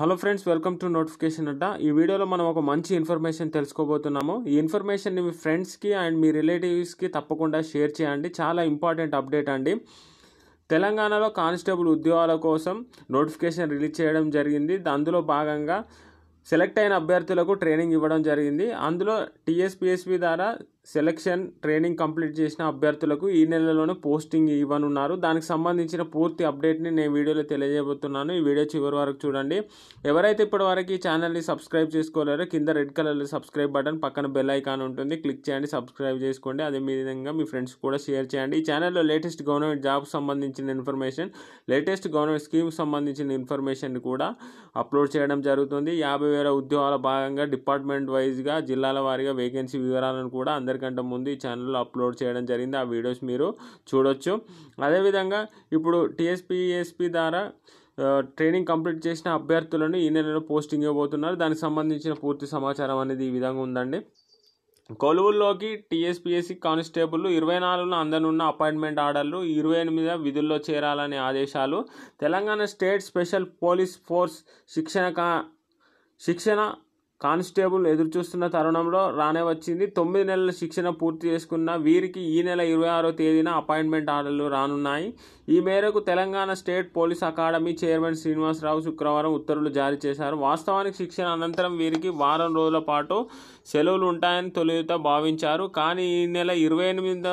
hello friends welcome to notification అంట ఈ వీడియోలో మనం ఒక మంచి ఇన్ఫర్మేషన్ తెలుసుకోబోతున్నాము ఈ ఇన్ఫర్మేషన్ మీ ఫ్రెండ్స్కి అండ్ మీ రిలేటివ్స్కి తప్పకుండా షేర్ చేయండి చాలా ఇంపార్టెంట్ అప్డేట్ అండి తెలంగాణలో కానిస్టేబుల్ ఉద్యోగాల కోసం నోటిఫికేషన్ రిలీజ్ చేయడం జరిగింది అందులో భాగంగా సెలెక్ట్ అయిన అభ్యర్థులకు ట్రైనింగ్ ఇవ్వడం జరిగింది అందులో టీఎస్పిఎస్పి ద్వారా సెలక్షన్ ట్రైనింగ్ కంప్లీట్ చేసిన అభ్యర్థులకు ఈ నెలలోనే పోస్టింగ్ ఇవ్వనున్నారు దానికి సంబంధించిన పూర్తి అప్డేట్ని నేను వీడియోలో తెలియజేయబోతున్నాను ఈ వీడియో చివరి వరకు చూడండి ఎవరైతే ఇప్పటివరకు ఈ ఛానల్ని సబ్స్క్రైబ్ చేసుకోలేరో కింద రెడ్ కలర్ సబ్స్క్రైబ్ బటన్ పక్కన బెల్ ఐకాన్ ఉంటుంది క్లిక్ చేయండి సబ్స్క్రైబ్ చేసుకోండి అదే విధంగా మీ ఫ్రెండ్స్ కూడా షేర్ చేయండి ఈ ఛానల్లో లేటెస్ట్ గవర్నమెంట్ జాబ్ సంబంధించిన ఇన్ఫర్మేషన్ లేటెస్ట్ గవర్నమెంట్ స్కీమ్ సంబంధించిన ఇన్ఫర్మేషన్ కూడా అప్లోడ్ చేయడం జరుగుతుంది యాభై వేల ఉద్యోగాల భాగంగా డిపార్ట్మెంట్ వైజ్గా జిల్లాల వారీగా వేకెన్సీ వివరాలను కూడా అందరూ అందరికంటే ముందు ఈ ఛానల్లో అప్లోడ్ చేయడం జరిగింది ఆ వీడియోస్ మీరు చూడొచ్చు అదేవిధంగా ఇప్పుడు టీఎస్పీఎస్పీ ద్వారా ట్రైనింగ్ కంప్లీట్ చేసిన అభ్యర్థులను ఈ నెలలో పోస్టింగ్ ఇవ్వబోతున్నారు దానికి సంబంధించిన పూర్తి సమాచారం అనేది ఈ విధంగా ఉందండి కొలువుల్లోకి టీఎస్పీఎస్సీ కానిస్టేబుల్ ఇరవై నాలుగున అందనున్న అపాయింట్మెంట్ ఆర్డర్లు ఇరవై ఎనిమిది విధుల్లో చేరాలనే ఆదేశాలు Telangana state special police force శిక్షణ శిక్షణ కానిస్టేబుల్ ఎదురుచూస్తున్న తరుణంలో రానే వచ్చింది తొమ్మిది నెలల శిక్షణ పూర్తి చేసుకున్న వీరికి ఈ నెల ఇరవై ఆరో తేదీన అపాయింట్మెంట్ ఆర్డర్లు రానున్నాయి ఈ మేరకు Telangana state police academy chairman Srinivasarao శుక్రవారం ఉత్తర్వులు జారీ చేశారు వాస్తవానికి శిక్షణ అనంతరం వీరికి వారం రోజుల పాటు సెలవులు ఉంటాయని తొలుత భావించారు కానీ ఈ నెల ఇరవై ఎనిమిదిన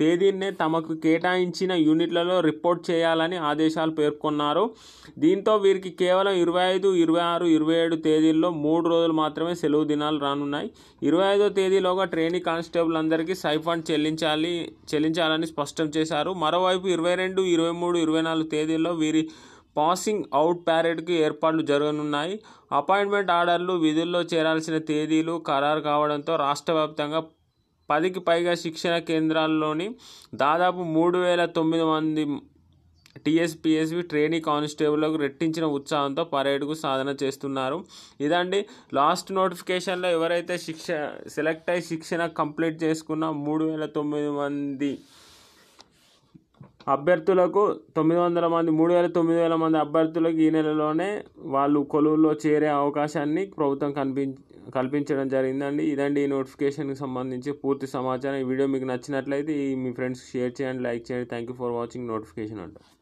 తేదీన్నే తమకు కేటాయించిన యూనిట్లలో రిపోర్ట్ చేయాలని ఆదేశాలు పేర్కొన్నారు దీంతో వీరికి కేవలం ఇరవై ఐదు ఇరవై ఆరు ఇరవై ఏడు తేదీల్లో మూడు రోజులు మాత్రమే సెలవు దినాలు రానున్నాయి ఇరవై ఐదో తేదీలోగా ట్రైనింగ్ కానిస్టేబుల్ అందరికీ సైఫండ్ చెల్లించాలి చెల్లించాలని స్పష్టం చేశారు మరోవైపు ఇరవై రెండు ఇరవై మూడు ఇరవై నాలుగు తేదీల్లో వీరి పాసింగ్ అవుట్ ప్యారెడ్కి ఏర్పాట్లు జరగనున్నాయి అపాయింట్మెంట్ ఆర్డర్లు విధుల్లో చేరాల్సిన తేదీలు ఖరారు కావడంతో రాష్ట్ర వ్యాప్తంగా పదికి పైగా శిక్షణ కేంద్రాల్లోని దాదాపు మూడు వేల తొమ్మిది మంది టీఎస్పిఎస్వి ట్రైనీ కానిస్టేబుల్లకు రెట్టించిన ఉత్సాహంతో పరేడ్కు సాధన చేస్తున్నారు ఇదండి లాస్ట్ నోటిఫికేషన్లో ఎవరైతే శిక్ష సెలెక్ట్ అయి శిక్షణ కంప్లీట్ చేసుకున్న మూడు వేల తొమ్మిది మంది అభ్యర్థులకు తొమ్మిది వందల మంది మూడు వేల తొమ్మిది వేల మంది అభ్యర్థులకు ఈ నెలలోనే వాళ్ళు కొలువుల్లో చేరే అవకాశాన్ని ప్రభుత్వం కల్పించ కల్పించడం జరిగిందండి ఇదండి ఈ నోటిఫికేషన్కి సంబంధించి పూర్తి సమాచారం ఈ వీడియో మీకు నచ్చినట్లయితే మీ ఫ్రెండ్స్ షేర్ చేయండి లైక్ చేయండి thank you for watching notification అంటారు